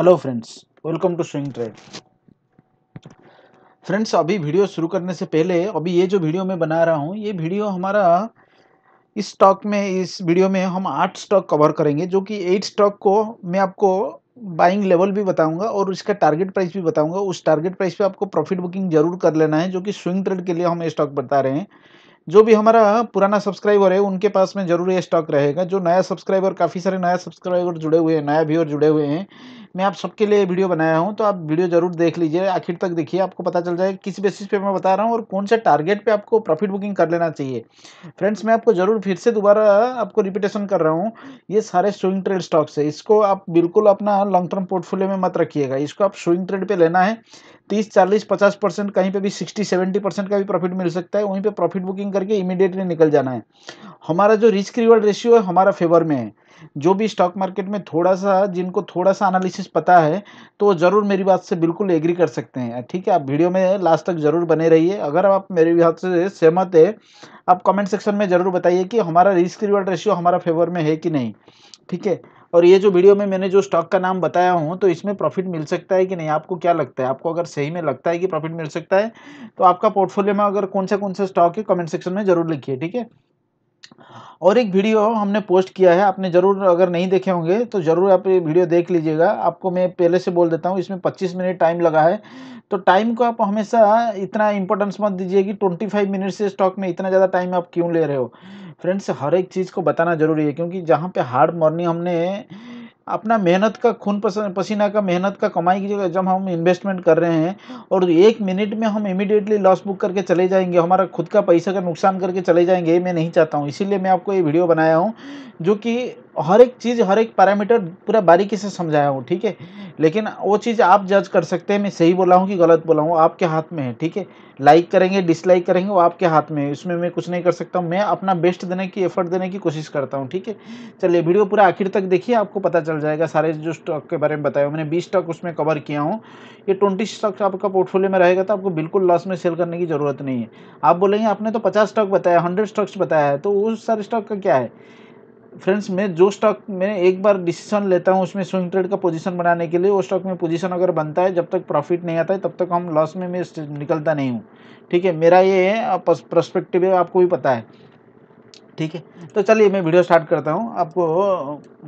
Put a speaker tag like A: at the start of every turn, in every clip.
A: hello friends welcome to swing trade friends अभी video शुरू करने से पहले अभी ये जो वीडियो मैं बना रहा हूँ ये वीडियो हमारा इस स्टॉक में इस वीडियो में हम आठ स्टॉक कवर करेंगे जो कि एट स्टॉक को मैं आपको बाइंग लेवल भी बताऊंगा और इसका टारगेट प्राइस भी बताऊंगा उस टारगेट प्राइस पे आपको प्रॉफिट बुकिंग जरूर कर लेना है जो कि स्विंग ट्रेड के लिए हम ये स्टॉक बता रहे हैं जो भी हमारा पुराना सब्सक्राइबर है उनके पास में जरूर ये स्टॉक रहेगा जो नया सब्सक्राइबर काफ़ी सारे नया सब्सक्राइबर जुड़े हुए हैं नया व्यूअर जुड़े हुए हैं मैं आप सबके लिए वीडियो बनाया हूँ तो आप वीडियो ज़रूर देख लीजिए आखिर तक देखिए आपको पता चल जाएगा किस बेसिस पे मैं बता रहा हूँ और कौन से टारगेट पे आपको प्रॉफिट बुकिंग कर लेना चाहिए फ्रेंड्स मैं आपको ज़रूर फिर से दोबारा आपको रिपीटेशन कर रहा हूँ ये सारे स्विंग ट्रेड स्टॉक्स है इसको आप बिल्कुल अपना लॉन्ग टर्म पोर्टफोलियो में मत रखिएगा इसको आप स्विंग ट्रेड पर लेना है तीस चालीस पचास परसेंट कहीं पे भी सिक्सटी सेवेंटी परसेंट का भी प्रॉफिट मिल सकता है वहीं पे प्रॉफिट बुकिंग करके इमीडिएटली निकल जाना है हमारा जो रिस्क रिवॉर्ड रेशियो है हमारा फेवर में है जो भी स्टॉक मार्केट में थोड़ा सा जिनको थोड़ा सा एनालिसिस पता है तो ज़रूर मेरी बात से बिल्कुल एग्री कर सकते हैं ठीक है आप वीडियो में लास्ट तक ज़रूर बने रहिए अगर आप मेरी बात से सहमत है आप कमेंट सेक्शन में ज़रूर बताइए कि हमारा रिस्क रिवर्ड रेशियो हमारा फेवर में है कि नहीं ठीक है और ये जो वीडियो में मैंने जो स्टॉक का नाम बताया हूँ तो इसमें प्रॉफिट मिल सकता है कि नहीं आपको क्या लगता है आपको अगर सही में लगता है कि प्रॉफिट मिल सकता है तो आपका पोर्टफोलियो में अगर कौन सा कौन सा स्टॉक है कमेंट सेक्शन में ज़रूर लिखिए ठीक है और एक वीडियो हमने पोस्ट किया है आपने ज़रूर अगर नहीं देखे होंगे तो ज़रूर आप ये वीडियो देख लीजिएगा आपको मैं पहले से बोल देता हूँ इसमें 25 मिनट टाइम लगा है तो टाइम को आप हमेशा इतना इंपॉर्टेंस मत दीजिए कि 25 मिनट से स्टॉक में इतना ज़्यादा टाइम आप क्यों ले रहे हो फ्रेंड्स हर एक चीज़ को बताना ज़रूरी है क्योंकि जहाँ पर हार्ड मॉर्निंग हमने अपना मेहनत का खून पसीना का मेहनत का कमाई की जगह जब हम इन्वेस्टमेंट कर रहे हैं और एक मिनट में हम इमीडिएटली लॉस बुक करके चले जाएंगे हमारा खुद का पैसा का नुकसान करके चले जाएंगे मैं नहीं चाहता हूँ इसीलिए मैं आपको ये वीडियो बनाया हूँ जो कि हर एक चीज़ हर एक पैरामीटर पूरा बारीकी से समझाया हूँ ठीक है लेकिन वो चीज़ आप जज कर सकते हैं मैं सही बोला हूँ कि गलत बोला हूँ आपके हाथ में है ठीक है लाइक करेंगे डिसलाइक करेंगे वो आपके हाथ में है उसमें मैं कुछ नहीं कर सकता हूँ मैं अपना बेस्ट देने की एफर्ट देने की कोशिश करता हूँ ठीक है चलिए वीडियो पूरा आखिर तक देखिए आपको पता चल जाएगा सारे जो स्टॉक के बारे में बताया मैंने बीस स्टॉक उसमें कवर किया हूँ ये ट्वेंटी स्टॉक आपका पोर्टफोलियो में रहेगा तो आपको बिल्कुल लॉस में सेल करने की ज़रूरत नहीं है आप बोलेंगे आपने तो पचास स्टॉक बताया हंड्रेड स्टॉक्स बताया है तो उस सारे स्टॉक का क्या है फ्रेंड्स मैं जो स्टॉक मैं एक बार डिसीजन लेता हूँ उसमें स्विंग ट्रेड का पोजीशन बनाने के लिए वो स्टॉक में पोजीशन अगर बनता है जब तक प्रॉफिट नहीं आता है तब तक हम लॉस में मैं निकलता नहीं हूँ ठीक है मेरा ये है प्रस्पेक्टिव है आपको भी पता है ठीक है तो चलिए मैं वीडियो स्टार्ट करता हूँ आपको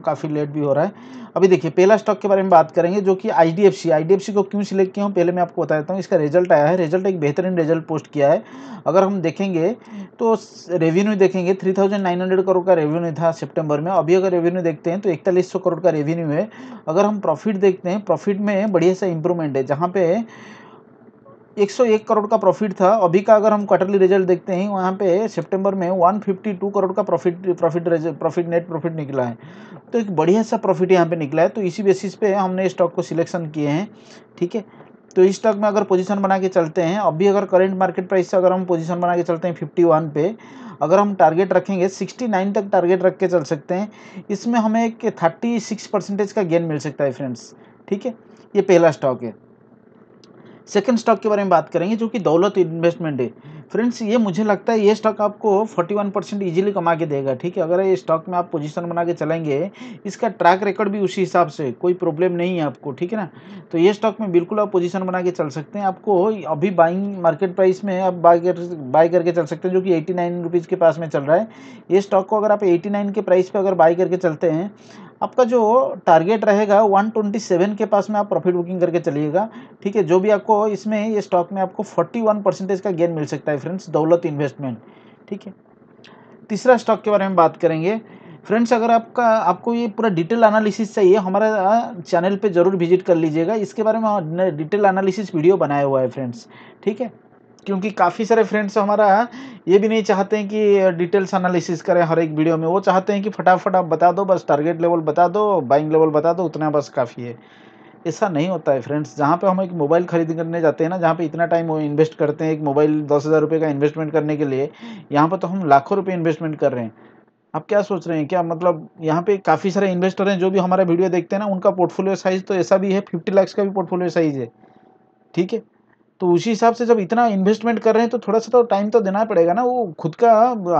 A: काफ़ी लेट भी हो रहा है अभी देखिए पहला स्टॉक के बारे में बात करेंगे जो कि I D F C I D F C को क्यों सिलेक्ट किया हूँ पहले मैं आपको बता देता हूँ इसका रिजल्ट आया है रिजल्ट एक बेहतरीन रिजल्ट पोस्ट किया है अगर हम देखेंगे तो रेवेन्यू देखेंगे three thousand nine hundred crore का रेवेन्यू था सेप्टेम्बर में अभी अगर रेवेन्यू देखते हैं तो इकतालीस सौ करोड़ का रेवेन्यू है अगर हम प्रॉफिट देखते हैं प्रॉफिट में बढ़िया सा इंप्रूवमेंट है जहाँ पे 101 करोड़ का प्रॉफिट था अभी का अगर हम क्वार्टरली रिजल्ट देखते हैं वहाँ पे सितंबर में 152 करोड़ का profit profit profit net profit निकला है तो एक बढ़िया सा प्रॉफिट यहाँ पे निकला है तो इसी बेसिस पे हमने स्टॉक को सिलेक्शन किए हैं ठीक है तो इस स्टॉक में अगर पोजिशन बना के चलते हैं अभी अगर करेंट मार्केट प्राइस से अगर हम पोजिशन बना के चलते हैं फिफ्टी पे अगर हम टारगेट रखेंगे 69 तक टारगेट रख के चल सकते हैं इसमें हमें एक 36 परसेंटेज का गेन मिल सकता है फ्रेंड्स ठीक है ये पहला स्टॉक है सेकंड स्टॉक के बारे में बात करेंगे जो कि दौलत इन्वेस्टमेंट है फ्रेंड्स ये मुझे लगता है ये स्टॉक आपको 41 परसेंट ईजिली कमा के देगा ठीक है अगर ये स्टॉक में आप पोजीशन बना के चलेंगे इसका ट्रैक रिकॉर्ड भी उसी हिसाब से कोई प्रॉब्लम नहीं है आपको ठीक है ना तो ये स्टॉक में बिल्कुल आप पोजीशन बना के चल सकते हैं आपको अभी बाइंग मार्केट प्राइस में आप बाई कर बाई करके चल सकते हैं जो कि एटी नाइन के पास में चल रहा है ये स्टॉक को अगर आप एटी के प्राइस पर अगर बाई करके चलते हैं आपका जो टारगेट रहेगा 127 के पास में आप प्रॉफिट बुकिंग करके चलिएगा ठीक है जो भी आपको इसमें ये स्टॉक में आपको 41 परसेंटेज का गेन मिल सकता है फ्रेंड्स दौलत इन्वेस्टमेंट ठीक है तीसरा स्टॉक के बारे में बात करेंगे फ्रेंड्स अगर आपका आपको ये पूरा डिटेल एनालिसिस चाहिए हमारा चैनल पर ज़रूर विजिट कर लीजिएगा इसके बारे में डिटेल एनालिसिस वीडियो बनाया हुआ है फ्रेंड्स ठीक है क्योंकि काफ़ी सारे फ्रेंड्स हमारा ये भी नहीं चाहते हैं कि डिटेल्स एनालिसिस करें हर एक वीडियो में वो चाहते हैं कि फटाफट आप बता दो बस टारगेट लेवल बता दो बाइंग लेवल बता दो उतना बस काफ़ी है ऐसा नहीं होता है फ्रेंड्स जहाँ पे हम एक मोबाइल खरीद करने जाते हैं ना जहाँ पे इतना टाइम वो इन्वेस्ट करते हैं एक मोबाइल दस हज़ार रुपये का इन्वेस्टमेंट करने के लिए यहाँ पर तो हम लाखों रुपये इन्वेस्टमेंट कर रहे हैं आप क्या सोच रहे हैं क्या मतलब यहाँ पे काफ़ी सारे इन्वेस्टर हैं जो भी हमारा वीडियो देखते हैं ना उनका पोर्टफोलियो साइज़ तो ऐसा भी है फिफ्टी लैक्स का भी पोर्टफोलियो साइज़ है ठीक है तो उसी हिसाब से जब इतना इन्वेस्टमेंट कर रहे हैं तो थोड़ा सा तो टाइम तो देना पड़ेगा ना वो खुद का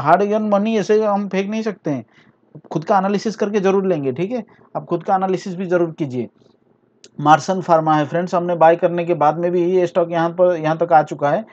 A: हार्ड अर्न मनी ऐसे हम फेंक नहीं सकते हैं खुद का एनालिसिस करके ज़रूर लेंगे ठीक है आप खुद का एनालिसिस भी ज़रूर कीजिए मार्सन फार्मा है फ्रेंड्स हमने बाय करने के बाद में भी ये स्टॉक यहाँ पर यहाँ तक आ चुका है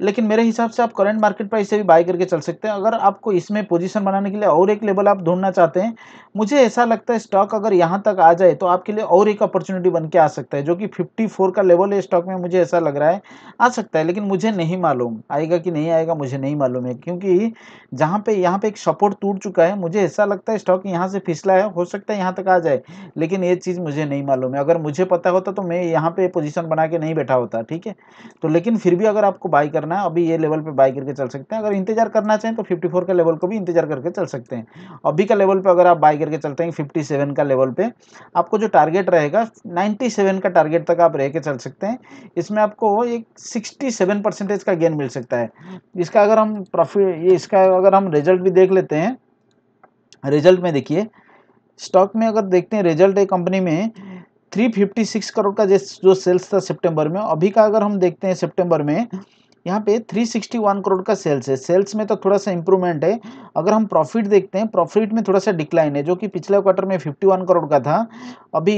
A: लेकिन मेरे हिसाब से आप करंट मार्केट प्राइस से भी बाय करके चल सकते हैं अगर आपको इसमें पोजीशन बनाने के लिए और एक लेवल आप ढूंढना चाहते हैं मुझे ऐसा लगता है स्टॉक अगर यहाँ तक आ जाए तो आपके लिए और एक अपॉर्चुनिटी बन के आ सकता है जो कि 54 का लेवल है स्टॉक में मुझे ऐसा लग रहा है आ सकता है लेकिन मुझे नहीं मालूम आएगा कि नहीं आएगा मुझे नहीं मालूम है क्योंकि जहाँ पर यहाँ पर एक सपोर्ट टूट चुका है मुझे ऐसा लगता है स्टॉक यहाँ से फिसला है हो सकता है यहाँ तक आ जाए लेकिन ये चीज़ मुझे नहीं मालूम है अगर मुझे पता होता तो मैं यहाँ पर पोजिशन बना के नहीं बैठा होता ठीक है तो लेकिन फिर भी अगर आपको बाई करना करना है अभी ये लेवल पे बाय करके चल सकते हैं अगर इंतजार करना चाहें तो 54 का लेवल को भी इंतजार करके चल सकते हैं अभी का लेवल पे अगर आप बाय करके चलते हैं 57 का लेवल पे आपको जो टारगेट रहेगा 97 का टारगेट तक आप रह के चल सकते हैं इसमें आपको एक सिक्सटी का गेन मिल सकता है इसका अगर हम प्रॉफिट ये इसका अगर हम रिजल्ट भी देख लेते हैं रिजल्ट में देखिए स्टॉक में अगर देखते हैं रिजल्ट एक कंपनी में 356 करोड़ का जो सेल्स था सितंबर में अभी का अगर हम देखते हैं सितंबर में यहाँ पे 361 करोड़ का सेल्स है सेल्स में तो थोड़ा सा इंप्रूवमेंट है अगर हम प्रॉफिट देखते हैं प्रॉफिट में थोड़ा सा डिक्लाइन है जो कि पिछले क्वार्टर में 51 करोड़ का था अभी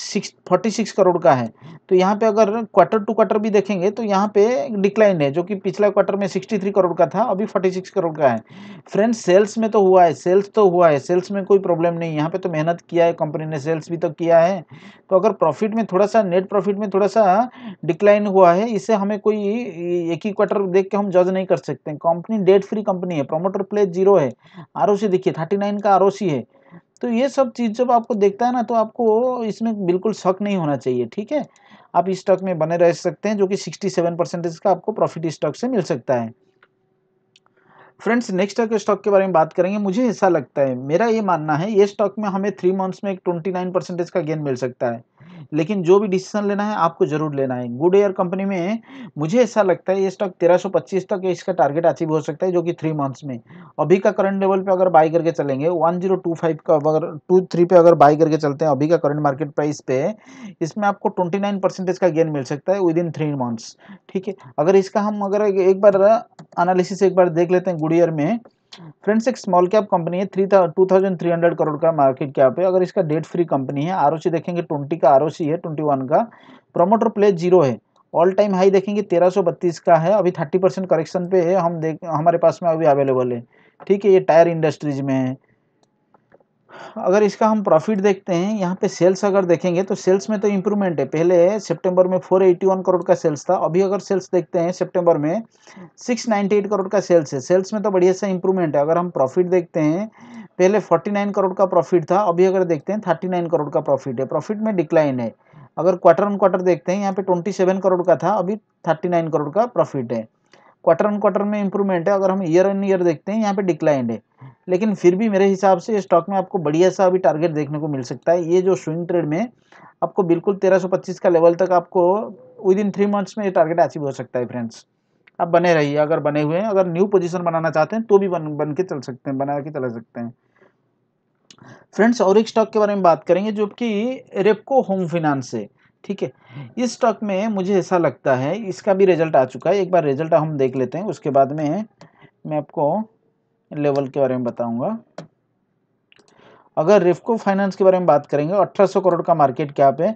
A: सिक्स फोर्टी सिक्स करोड़ का है तो यहाँ पे अगर क्वार्टर टू क्वार्टर भी देखेंगे तो यहाँ पे डिक्लाइन है जो कि पिछला क्वार्टर में 63 करोड़ का था अभी फोर्टी करोड़ का है फ्रेंड्स सेल्स में तो हुआ है सेल्स तो हुआ है सेल्स में कोई प्रॉब्लम नहीं यहाँ पर तो मेहनत किया है कंपनी ने सेल्स भी तो किया है तो अगर प्रॉफिट में थोड़ा सा नेट प्रॉफिट में थोड़ा सा डिक्लाइन हुआ है इससे हमें कोई एक ही क्वार्टर देख के हम जज नहीं कर सकते कंपनी डेट फ्री कंपनी है प्रोमोटर प्लेस जीरो है आर देखिए थर्टी नाइन का आर है तो ये सब चीज़ जब आपको देखता है ना तो आपको इसमें बिल्कुल शक नहीं होना चाहिए ठीक है आप इस स्टॉक में बने रह सकते हैं जो कि 67 परसेंटेज का आपको प्रॉफिट स्टॉक से मिल सकता है फ्रेंड्स नेक्स्ट के स्टॉक के बारे में बात करेंगे मुझे ऐसा लगता है मेरा ये मानना है ये स्टॉक में हमें थ्री मंथ्स में एक ट्वेंटी नाइन परसेंटेज का गेन मिल सकता है लेकिन जो भी डिसीजन लेना है आपको जरूर लेना है गुड एयर कंपनी में मुझे ऐसा लगता है ये स्टॉक 1325 तक इसका टारगेट अचीव हो सकता है जो कि थ्री मंथ्स में अभी का करंट लेवल पे अगर बाई करके चलेंगे 1025 का अगर टू थ्री पे अगर बाई करके चलते हैं अभी का करंट मार्केट प्राइस पे इसमें आपको ट्वेंटी परसेंटेज का गेन मिल सकता है विद इन थ्री मंथ्स ठीक है अगर इसका हम अगर एक बार एनालिसिस एक बार देख लेते हैं गुड ईयर में फ्रेंड्स एक स्मॉल कैप कंपनी है three two thousand three hundred crore का मार्केट कैप है अगर इसका डेट फ्री कंपनी है आर देखेंगे ट्वेंटी का आरओसी है ट्वेंटी वन का प्रोमोटर प्ले जीरो है ऑल टाइम हाई देखेंगे तेरह सौ बत्तीस का है अभी थर्टी परसेंट करेक्शन पे है हम देख हमारे पास में अभी अवेलेबल है ठीक है ये टायर इंडस्ट्रीज में है अगर इसका हम प्रॉफिट देखते हैं यहाँ पे सेल्स अगर देखेंगे तो सेल्स में तो इम्प्रूवमेंट है पहले सितंबर में 481 करोड़ का सेल्स था अभी अगर सेल्स देखते हैं सितंबर में 698 करोड़ का सेल्स है सेल्स में तो बढ़िया सा इम्प्रूवमेंट है अगर हम प्रॉफिट देखते हैं पहले 49 करोड़ का प्रॉफिट था अभी अगर देखते हैं थर्टी करोड़ का प्रॉफिट है प्रॉफिट में डिक्लाइन है अगर क्वार्टर ऑन क्वार्टर देखते हैं यहाँ पे ट्वेंटी करोड़ का था अभी थर्टी करोड़ का प्रॉफिट है क्वार्टर ऑन क्वार्टर में इंप्रूवमेंट है अगर हम ईयर ऑन ईयर देखते हैं यहाँ पे डिक्लाइन है लेकिन फिर भी मेरे हिसाब से स्टॉक में आपको बढ़िया सा अभी टारगेट देखने को मिल सकता है ये जो स्विंग ट्रेड में आपको बिल्कुल 1325 का लेवल तक आपको विद इन थ्री मंथ्स में ये टारगेट अचीव हो सकता है फ्रेंड्स आप बने रहिए अगर बने हुए हैं अगर न्यू पोजिशन बनाना चाहते हैं तो भी बन बन के चल सकते हैं बना के चला सकते हैं फ्रेंड्स और एक स्टॉक के बारे में बात करेंगे जो कि रेपको होम फिनांस है ठीक है इस स्टॉक में मुझे ऐसा लगता है इसका भी रिजल्ट आ चुका है एक बार रिजल्ट हम देख लेते हैं उसके बाद में मैं आपको लेवल के बारे में बताऊंगा अगर रिफ्को फाइनेंस के बारे में बात करेंगे 1800 करोड़ का मार्केट क्या पे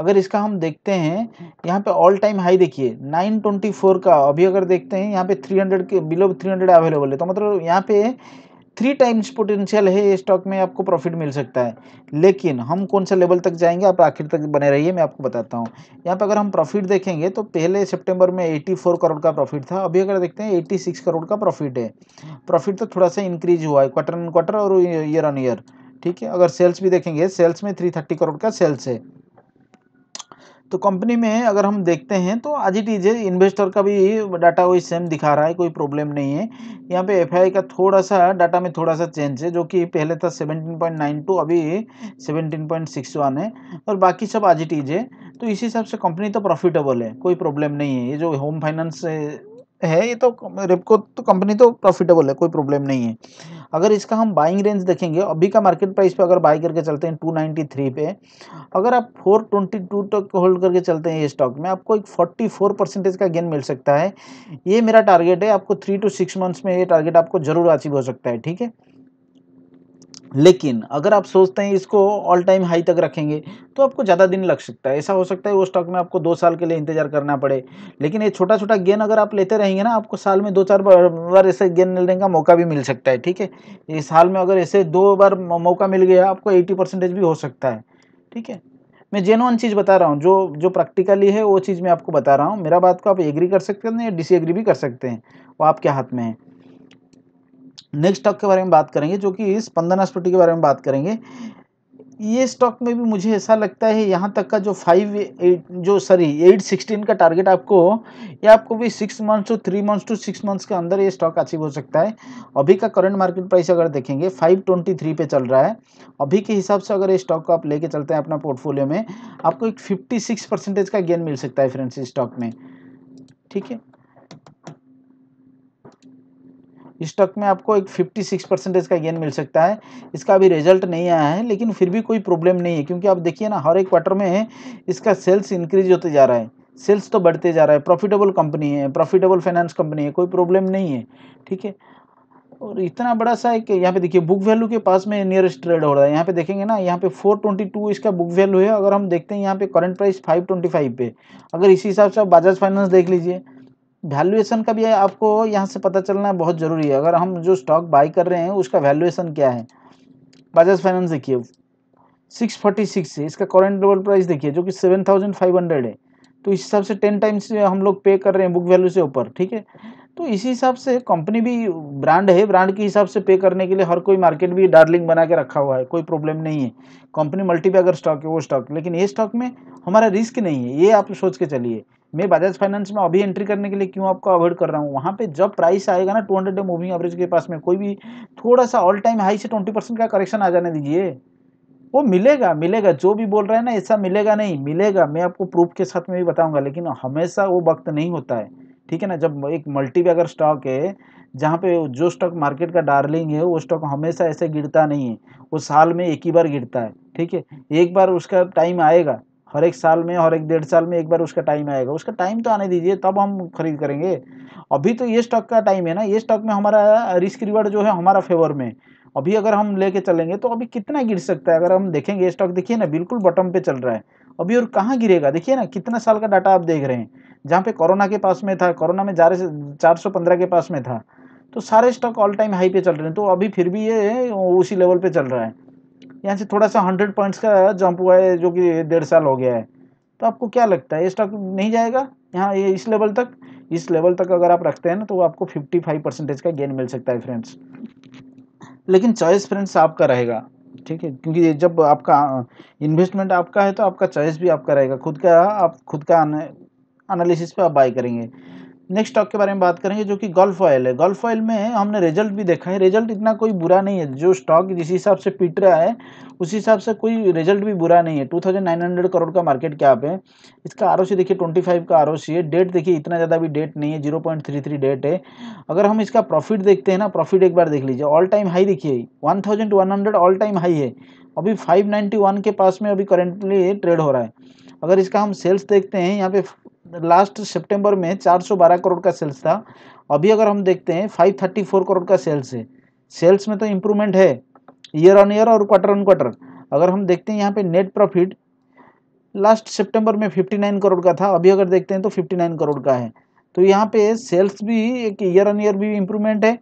A: अगर इसका हम देखते हैं यहाँ पे ऑल टाइम हाई देखिए 924 का अभी अगर देखते हैं यहाँ पे 300 के बिलो 300 अवेलेबल है तो मतलब यहाँ पे थ्री टाइम्स पोटेंशियल है ये स्टॉक में आपको प्रॉफिट मिल सकता है लेकिन हम कौन सा लेवल तक जाएंगे आप आखिर तक बने रहिए मैं आपको बताता हूँ यहाँ पर अगर हम प्रॉफिट देखेंगे तो पहले सितंबर में 84 करोड़ का प्रॉफिट था अभी अगर देखते हैं 86 करोड़ का प्रॉफिट है प्रॉफिट तो थोड़ा सा इंक्रीज हुआ है क्वार्टर ऑन क्वार्टर और ईयर ऑन ईयर ठीक है अगर सेल्स भी देखेंगे सेल्स में थ्री करोड़ का सेल्स है तो कंपनी में अगर हम देखते हैं तो आज इट इज इन्वेस्टर का भी डाटा वही सेम दिखा रहा है कोई प्रॉब्लम नहीं है यहाँ पे एफ का थोड़ा सा डाटा में थोड़ा सा चेंज है जो कि पहले था 17.92 अभी 17.61 है और बाकी सब आज इट इज है तो इसी हिसाब से कंपनी तो प्रॉफिटेबल है कोई प्रॉब्लम नहीं है ये जो होम फाइनेंस है ये तो रेपको तो कंपनी तो प्रॉफिटेबल है कोई प्रॉब्लम नहीं है अगर इसका हम बाइंग रेंज देखेंगे अभी का मार्केट प्राइस पे अगर बाई करके चलते हैं 293 पे अगर आप 422 तक होल्ड करके चलते हैं ये स्टॉक में आपको एक 44 परसेंटेज का गेन मिल सकता है ये मेरा टारगेट है आपको थ्री टू सिक्स मंथ्स में ये टारगेट आपको जरूर अचीव हो सकता है ठीक है लेकिन अगर आप सोचते हैं इसको ऑल टाइम हाई तक रखेंगे तो आपको ज़्यादा दिन लग सकता है ऐसा हो सकता है वो स्टॉक में आपको दो साल के लिए इंतजार करना पड़े लेकिन ये छोटा छोटा गेन अगर आप लेते रहेंगे ना आपको साल में दो चार बार, बार ऐसे गेन लेने का मौका भी मिल सकता है ठीक है ये साल में अगर ऐसे दो बार मौका मिल गया आपको एटी परसेंटेज भी हो सकता है ठीक है मैं जेनवन चीज़ बता रहा हूँ जो जो प्रैक्टिकली है वो चीज़ मैं आपको बता रहा हूँ मेरा बात को आप एग्री कर सकते हैं या डिसएग्री भी कर सकते हैं वो आपके हाथ में है नेक्स्ट स्टॉक के बारे में बात करेंगे जो कि स्पंदन स्फूटी के बारे में बात करेंगे ये स्टॉक में भी मुझे ऐसा लगता है यहाँ तक का जो फाइव एट जो सॉरी एट सिक्सटीन का टारगेट आपको ये आपको भी six months to three months to six months के अंदर ये स्टॉक अचीव हो सकता है अभी का करंट मार्केट प्राइस अगर देखेंगे फाइव ट्वेंटी थ्री पे चल रहा है अभी के हिसाब से अगर ये स्टॉक को आप लेके चलते हैं अपना पोर्टफोलियो में आपको एक फिफ्टी सिक्स परसेंटेज का गेन मिल सकता है फ्रेंड्स इस स्टॉक में ठीक है स्टॉक में आपको एक 56 परसेंटेज का गेन मिल सकता है इसका अभी रिजल्ट नहीं आया है लेकिन फिर भी कोई प्रॉब्लम नहीं है क्योंकि आप देखिए ना हर एक क्वार्टर में इसका सेल्स इंक्रीज होते जा रहा है सेल्स तो बढ़ते जा रहा है प्रॉफिटेबल कंपनी है प्रॉफिटेबल फाइनेंस कंपनी है कोई प्रॉब्लम नहीं है ठीक है और इतना बड़ा सा एक यहाँ पे देखिए बुक वैल्यू के पास में नियरेस्ट ट्रेड हो रहा है यहाँ पे देखेंगे ना यहाँ पे 422 इसका बुक वैल्यू है अगर हम देखते हैं यहाँ पे करंट प्राइस 525 पे अगर इसी हिसाब से आप बजाज फाइनेंस देख लीजिए वैल्यूएशन का भी आपको यहाँ से पता चलना बहुत ज़रूरी है अगर हम जो स्टॉक बाई कर रहे हैं उसका वैल्यूएशन क्या है बजाज फाइनेंस देखिए सिक्स फोर्टी सिक्स है इसका करंट लेवल प्राइस देखिए जो कि सेवन थाउजेंड फाइव हंड्रेड है तो इस हिसाब से टेन टाइम्स हम लोग पे कर रहे हैं बुक वैल्यू से ऊपर ठीक है तो इसी हिसाब से कंपनी भी ब्रांड है ब्रांड के हिसाब से पे करने के लिए हर कोई मार्केट भी डार्लिंग बना के रखा हुआ है कोई प्रॉब्लम नहीं है कंपनी मल्टीपैगर अगर स्टॉक है वो स्टॉक लेकिन ये स्टॉक में हमारा रिस्क नहीं है ये आप सोच के चलिए मैं बजाज फाइनेंस में अभी एंट्री करने के लिए क्यों आपको अवॉइड कर रहा हूँ वहाँ पे जब प्राइस आएगा ना two hundred day moving average के पास में कोई भी थोड़ा सा ऑल टाइम हाई से ट्वेंटी परसेंट का करेक्शन आ जाने दीजिए वो मिलेगा मिलेगा जो भी बोल रहा है ना ऐसा मिलेगा नहीं मिलेगा मैं आपको प्रूफ के साथ में भी बताऊँगा लेकिन हमेशा वो वक्त नहीं होता है ठीक है ना जब एक मल्टी भी अगर स्टॉक है जहाँ पे जो स्टॉक मार्केट का डार्लिंग है वो स्टॉक हमेशा ऐसे गिरता नहीं है वो साल में एक ही बार गिरता है ठीक है एक बार उसका टाइम आएगा हर एक साल में हर एक डेढ़ साल में एक बार उसका टाइम आएगा उसका टाइम तो आने दीजिए तब हम खरीद करेंगे अभी तो ये स्टॉक का टाइम है ना ये स्टॉक में हमारा रिस्क रिवार्ड जो है हमारा फेवर में अभी अगर हम लेके चलेंगे तो अभी कितना गिर सकता है अगर हम देखेंगे स्टॉक देखिए ना बिल्कुल बटम पे चल रहा है अभी और कहाँ गिरेगा देखिए ना कितना साल का डाटा आप देख रहे हैं जहाँ पे कोरोना के पास में था कोरोना में जारे चार सौ पंद्रह के पास में था तो सारे स्टॉक ऑल टाइम हाई पे चल रहे हैं तो अभी फिर भी ये उसी लेवल पे चल रहा है यहाँ से थोड़ा सा हंड्रेड पॉइंट्स का जंप हुआ है जो कि डेढ़ साल हो गया है तो आपको क्या लगता है ये स्टॉक नहीं जाएगा यहाँ ये इस लेवल तक इस लेवल तक अगर आप रखते हैं ना तो आपको फिफ्टी फाइव परसेंटेज का गेन मिल सकता है फ्रेंड्स लेकिन चॉइस फ्रेंड्स आपका रहेगा ठीक है क्योंकि जब आपका इन्वेस्टमेंट आपका है तो आपका चॉइस भी आपका रहेगा खुद का आप खुद का एनालिसिस पर आप बाई करेंगे नेक्स्ट स्टॉक के बारे में बात करेंगे जो कि गोल्फ ऑयल है गोल्फ ऑयल में हमने रिजल्ट भी देखा है रिजल्ट इतना कोई बुरा नहीं है जो स्टॉक जिस हिसाब से पिट रहा है उस हिसाब से कोई रिजल्ट भी बुरा नहीं है हंड्रेड करोड़ का मार्केट क्या है इसका आर देखिए फाइव का आर है डेट देखिए इतना ज़्यादा भी डेट नहीं है जीरो डेट है अगर हम इसका प्रॉफिट देखते हैं ना प्रॉफिट एक बार देख लीजिए ऑल टाइम हाई देखिए वन ऑल टाइम हाई है अभी 591 के पास में अभी करेंटली ट्रेड हो रहा है अगर इसका हम सेल्स देखते हैं यहाँ पे लास्ट सितंबर में 412 करोड़ का सेल्स था अभी अगर हम देखते हैं 534 करोड़ का सेल्स है सेल्स में तो इम्प्रूवमेंट है ईयर ऑन ईयर और क्वार्टर ऑन क्वार्टर अगर हम देखते हैं यहाँ पे नेट प्रॉफिट लास्ट सितंबर में 59 करोड़ का था अभी अगर देखते हैं तो 59 करोड़ का है तो यहाँ पे सेल्स भी एक ईयर ऑन ईयर भी इम्प्रूवमेंट है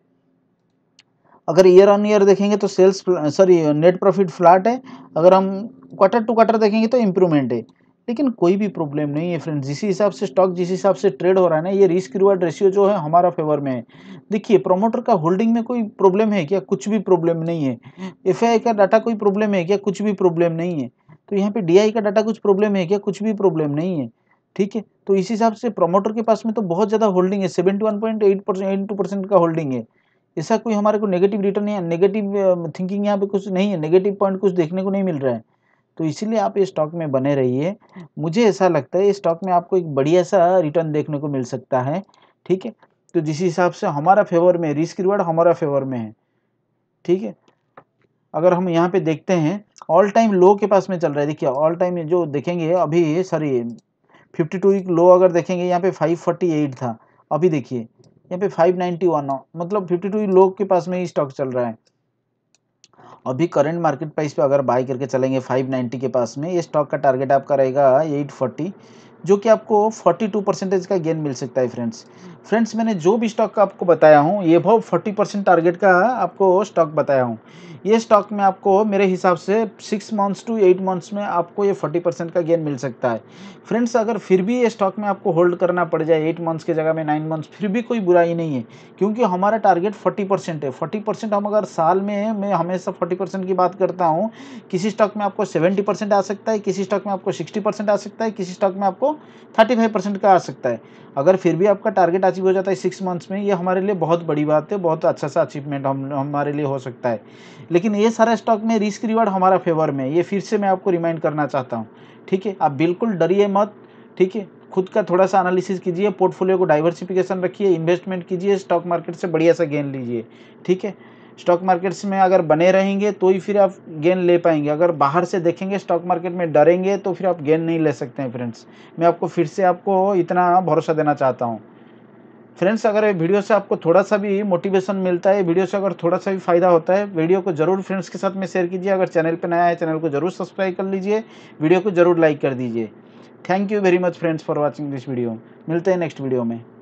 A: अगर ईयर ऑन ईयर देखेंगे तो sales sorry net profit flat है अगर हम क्वार्टर टू क्वार्टर देखेंगे तो इम्प्रूवमेंट है लेकिन कोई भी प्रॉब्लम नहीं है फ्रेंड्स जिस हिसाब से स्टॉक जिस हिसाब से ट्रेड हो रहा है ना ये रिस्क रिवार्ड रेशियो जो है हमारा फेवर में है देखिए प्रोमोटर का होल्डिंग में कोई प्रॉब्लम है क्या कुछ भी प्रॉब्लम नहीं है एफ का डाटा कोई प्रॉब्लम है क्या कुछ भी प्रॉब्लम नहीं है तो यहाँ पे डी का डाटा कुछ प्रॉब्लम है क्या कुछ भी प्रॉब्लम नहीं है ठीक है तो इस हिसाब से प्रमोटर के पास में तो बहुत ज़्यादा होल्डिंग है seventy one point eight percent two percent का होल्डिंग है ऐसा कोई हमारे को नेगेटिव रिटर्न या नेगेटिव थिंकिंग यहाँ पे कुछ नहीं है नेगेटिव पॉइंट कुछ देखने को नहीं मिल रहा है तो इसलिए आप इस स्टॉक में बने रहिए मुझे ऐसा लगता है इस स्टॉक में आपको एक बढ़िया सा रिटर्न देखने को मिल सकता है ठीक है तो जिस हिसाब से हमारा फेवर में रिस्क रिवार्ड हमारा फेवर में है ठीक है अगर हम यहाँ पे देखते हैं ऑल टाइम लो के पास में चल रहा है देखिए ऑल टाइम जो देखेंगे अभी sorry fifty two week low अगर देखेंगे यहाँ पे फाइव फोर्टी एट था अभी देखिए यहाँ पे फाइव नाइन्टी वन मतलब फिफ्टी टू लो के पास में ही स्टॉक चल रहा है अभी करंट मार्केट प्राइस पे अगर बाय करके चलेंगे 590 के पास में ये स्टॉक का टारगेट आपका रहेगा 840 जो कि आपको 42 परसेंटेज का गेन मिल सकता है फ्रेंड्स फ्रेंड्स मैंने जो भी स्टॉक आपको बताया हूँ ये भाव 40 परसेंट टारगेट का आपको स्टॉक बताया हूँ ये स्टॉक में आपको मेरे हिसाब से six months to eight months में आपको ये 40 परसेंट का गेन मिल सकता है फ्रेंड्स अगर फिर भी ये स्टॉक में आपको होल्ड करना पड़ जाए एट मंथ्स के जगह में नाइन मंथ्स फिर भी कोई बुराई नहीं है क्योंकि हमारा टारगेट फोर्टी परसेंट है फोर्टी परसेंट हम अगर साल में मैं हमेशा फोर्टी परसेंट की बात करता हूँ किसी स्टॉक में आपको सेवेंटी परसेंट आ सकता है किसी स्टॉक में आपको सिक्सटी परसेंट आ सकता है किसी स्टॉक में आपको थर्टी फाइव परसेंट का आ सकता है अगर फिर भी आपका टारगेट अचीव हो जाता है सिक्स मंथ्स में ये हमारे लिए बहुत बड़ी बात है बहुत अच्छा सा अचीवमेंट हम हमारे लिए हो सकता है लेकिन ये सारा स्टॉक में रिस्क रिवार्ड हमारा फेवर में ये फिर से मैं आपको रिमाइंड करना चाहता हूँ ठीक है आप बिल्कुल डरिए मत ठीक है खुद का थोड़ा सा एनालिसिस कीजिए पोर्टफोलियो को डाइवर्सिफिकेशन रखिए इन्वेस्टमेंट कीजिए स्टॉक मार्केट से बढ़िया सा गेन लीजिए ठीक है स्टॉक मार्केट्स में अगर बने रहेंगे तो ही फिर आप गेन ले पाएंगे अगर बाहर से देखेंगे स्टॉक मार्केट में डरेंगे तो फिर आप गेन नहीं ले सकते हैं फ्रेंड्स मैं आपको फिर से आपको इतना भरोसा देना चाहता हूँ फ्रेंड्स अगर ये वीडियो से आपको थोड़ा सा भी मोटिवेशन मिलता है वीडियो से अगर थोड़ा सा भी फायदा होता है वीडियो को जरूर फ्रेंड्स के साथ में शेयर कीजिए अगर चैनल पर नया है चैनल को जरूर सब्सक्राइब कर लीजिए वीडियो को जरूर लाइक कर दीजिए thank you very much friends for watching this video मिलते हैं नेक्स्ट वीडियो में